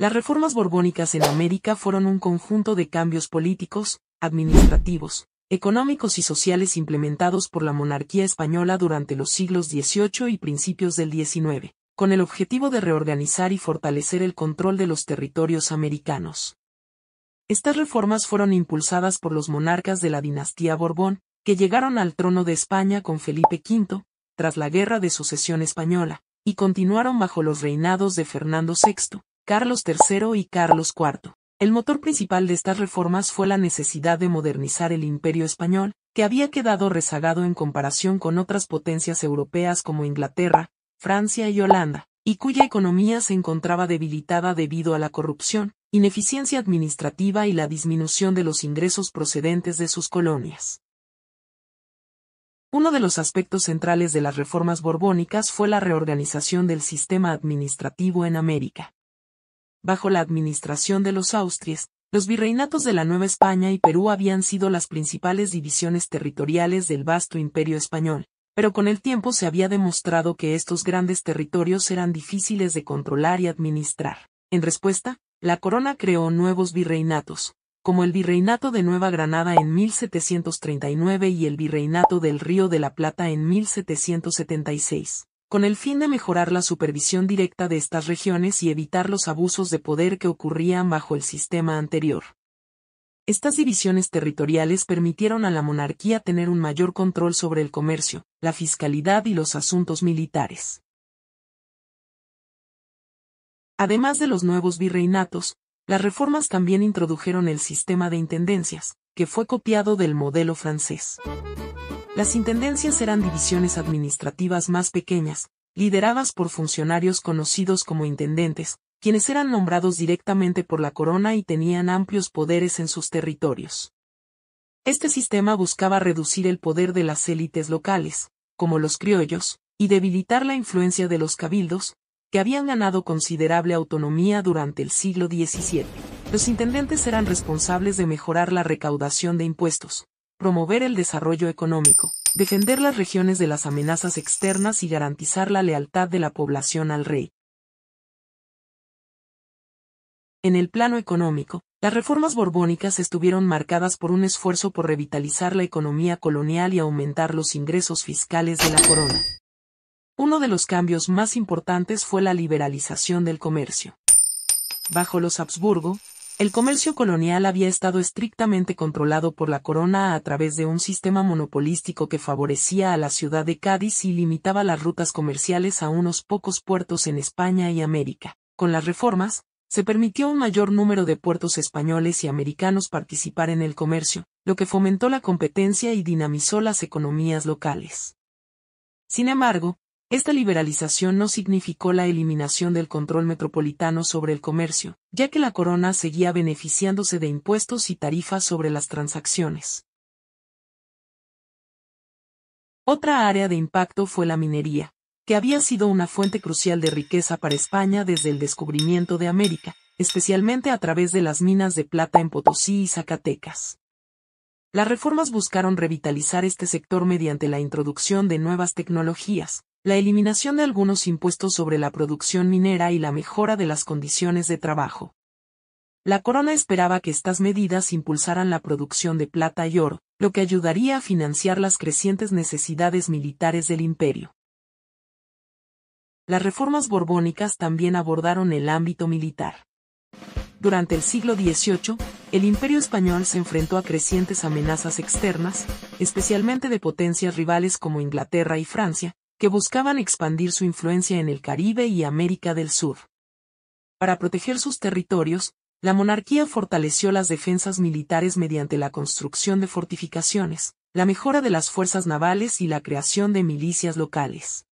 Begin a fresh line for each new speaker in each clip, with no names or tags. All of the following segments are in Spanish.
Las reformas borbónicas en América fueron un conjunto de cambios políticos, administrativos, económicos y sociales implementados por la monarquía española durante los siglos XVIII y principios del XIX, con el objetivo de reorganizar y fortalecer el control de los territorios americanos. Estas reformas fueron impulsadas por los monarcas de la dinastía Borbón, que llegaron al trono de España con Felipe V, tras la Guerra de Sucesión Española, y continuaron bajo los reinados de Fernando VI, Carlos III y Carlos IV. El motor principal de estas reformas fue la necesidad de modernizar el imperio español, que había quedado rezagado en comparación con otras potencias europeas como Inglaterra, Francia y Holanda, y cuya economía se encontraba debilitada debido a la corrupción, ineficiencia administrativa y la disminución de los ingresos procedentes de sus colonias. Uno de los aspectos centrales de las reformas borbónicas fue la reorganización del sistema administrativo en América bajo la administración de los austrias, los virreinatos de la Nueva España y Perú habían sido las principales divisiones territoriales del vasto imperio español, pero con el tiempo se había demostrado que estos grandes territorios eran difíciles de controlar y administrar. En respuesta, la corona creó nuevos virreinatos, como el Virreinato de Nueva Granada en 1739 y el Virreinato del Río de la Plata en 1776 con el fin de mejorar la supervisión directa de estas regiones y evitar los abusos de poder que ocurrían bajo el sistema anterior. Estas divisiones territoriales permitieron a la monarquía tener un mayor control sobre el comercio, la fiscalidad y los asuntos militares. Además de los nuevos virreinatos, las reformas también introdujeron el sistema de intendencias, que fue copiado del modelo francés. Las intendencias eran divisiones administrativas más pequeñas, lideradas por funcionarios conocidos como intendentes, quienes eran nombrados directamente por la corona y tenían amplios poderes en sus territorios. Este sistema buscaba reducir el poder de las élites locales, como los criollos, y debilitar la influencia de los cabildos, que habían ganado considerable autonomía durante el siglo XVII. Los intendentes eran responsables de mejorar la recaudación de impuestos, promover el desarrollo económico, defender las regiones de las amenazas externas y garantizar la lealtad de la población al rey. En el plano económico, las reformas borbónicas estuvieron marcadas por un esfuerzo por revitalizar la economía colonial y aumentar los ingresos fiscales de la corona. Uno de los cambios más importantes fue la liberalización del comercio. Bajo los Habsburgo, el comercio colonial había estado estrictamente controlado por la corona a través de un sistema monopolístico que favorecía a la ciudad de Cádiz y limitaba las rutas comerciales a unos pocos puertos en España y América. Con las reformas, se permitió un mayor número de puertos españoles y americanos participar en el comercio, lo que fomentó la competencia y dinamizó las economías locales. Sin embargo, esta liberalización no significó la eliminación del control metropolitano sobre el comercio, ya que la corona seguía beneficiándose de impuestos y tarifas sobre las transacciones. Otra área de impacto fue la minería, que había sido una fuente crucial de riqueza para España desde el descubrimiento de América, especialmente a través de las minas de plata en Potosí y Zacatecas. Las reformas buscaron revitalizar este sector mediante la introducción de nuevas tecnologías, la eliminación de algunos impuestos sobre la producción minera y la mejora de las condiciones de trabajo. La corona esperaba que estas medidas impulsaran la producción de plata y oro, lo que ayudaría a financiar las crecientes necesidades militares del imperio. Las reformas borbónicas también abordaron el ámbito militar. Durante el siglo XVIII, el imperio español se enfrentó a crecientes amenazas externas, especialmente de potencias rivales como Inglaterra y Francia, que buscaban expandir su influencia en el Caribe y América del Sur. Para proteger sus territorios, la monarquía fortaleció las defensas militares mediante la construcción de fortificaciones, la mejora de las fuerzas navales y la creación de milicias locales.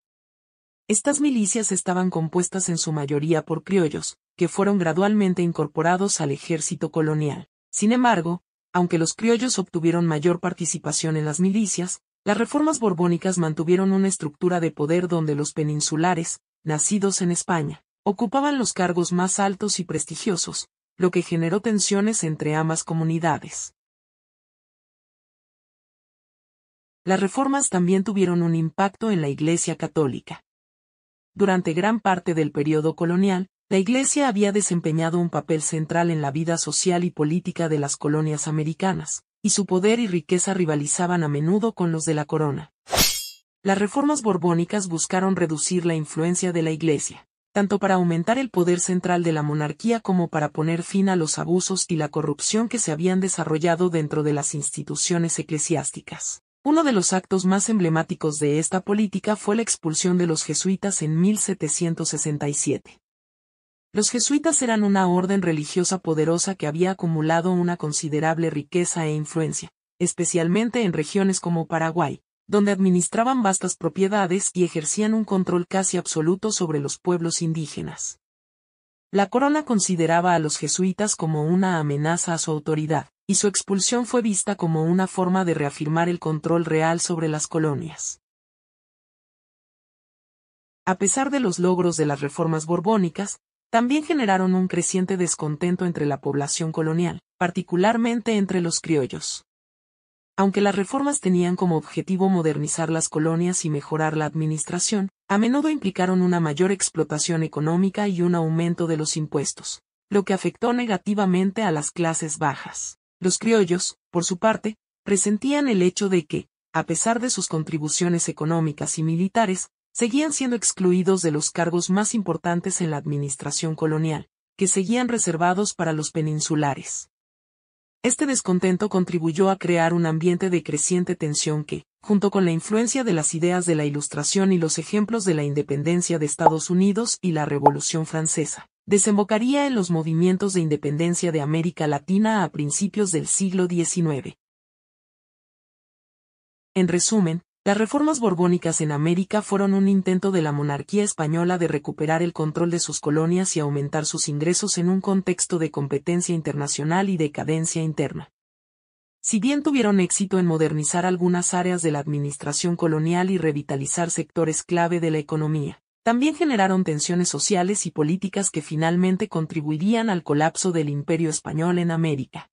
Estas milicias estaban compuestas en su mayoría por criollos, que fueron gradualmente incorporados al ejército colonial. Sin embargo, aunque los criollos obtuvieron mayor participación en las milicias, las reformas borbónicas mantuvieron una estructura de poder donde los peninsulares, nacidos en España, ocupaban los cargos más altos y prestigiosos, lo que generó tensiones entre ambas comunidades. Las reformas también tuvieron un impacto en la Iglesia católica. Durante gran parte del periodo colonial, la Iglesia había desempeñado un papel central en la vida social y política de las colonias americanas, su poder y riqueza rivalizaban a menudo con los de la corona. Las reformas borbónicas buscaron reducir la influencia de la Iglesia, tanto para aumentar el poder central de la monarquía como para poner fin a los abusos y la corrupción que se habían desarrollado dentro de las instituciones eclesiásticas. Uno de los actos más emblemáticos de esta política fue la expulsión de los jesuitas en 1767. Los jesuitas eran una orden religiosa poderosa que había acumulado una considerable riqueza e influencia, especialmente en regiones como Paraguay, donde administraban vastas propiedades y ejercían un control casi absoluto sobre los pueblos indígenas. La corona consideraba a los jesuitas como una amenaza a su autoridad, y su expulsión fue vista como una forma de reafirmar el control real sobre las colonias. A pesar de los logros de las reformas borbónicas, también generaron un creciente descontento entre la población colonial, particularmente entre los criollos. Aunque las reformas tenían como objetivo modernizar las colonias y mejorar la administración, a menudo implicaron una mayor explotación económica y un aumento de los impuestos, lo que afectó negativamente a las clases bajas. Los criollos, por su parte, presentían el hecho de que, a pesar de sus contribuciones económicas y militares, seguían siendo excluidos de los cargos más importantes en la administración colonial, que seguían reservados para los peninsulares. Este descontento contribuyó a crear un ambiente de creciente tensión que, junto con la influencia de las ideas de la Ilustración y los ejemplos de la independencia de Estados Unidos y la Revolución Francesa, desembocaría en los movimientos de independencia de América Latina a principios del siglo XIX. En resumen, las reformas borbónicas en América fueron un intento de la monarquía española de recuperar el control de sus colonias y aumentar sus ingresos en un contexto de competencia internacional y decadencia interna. Si bien tuvieron éxito en modernizar algunas áreas de la administración colonial y revitalizar sectores clave de la economía, también generaron tensiones sociales y políticas que finalmente contribuirían al colapso del imperio español en América.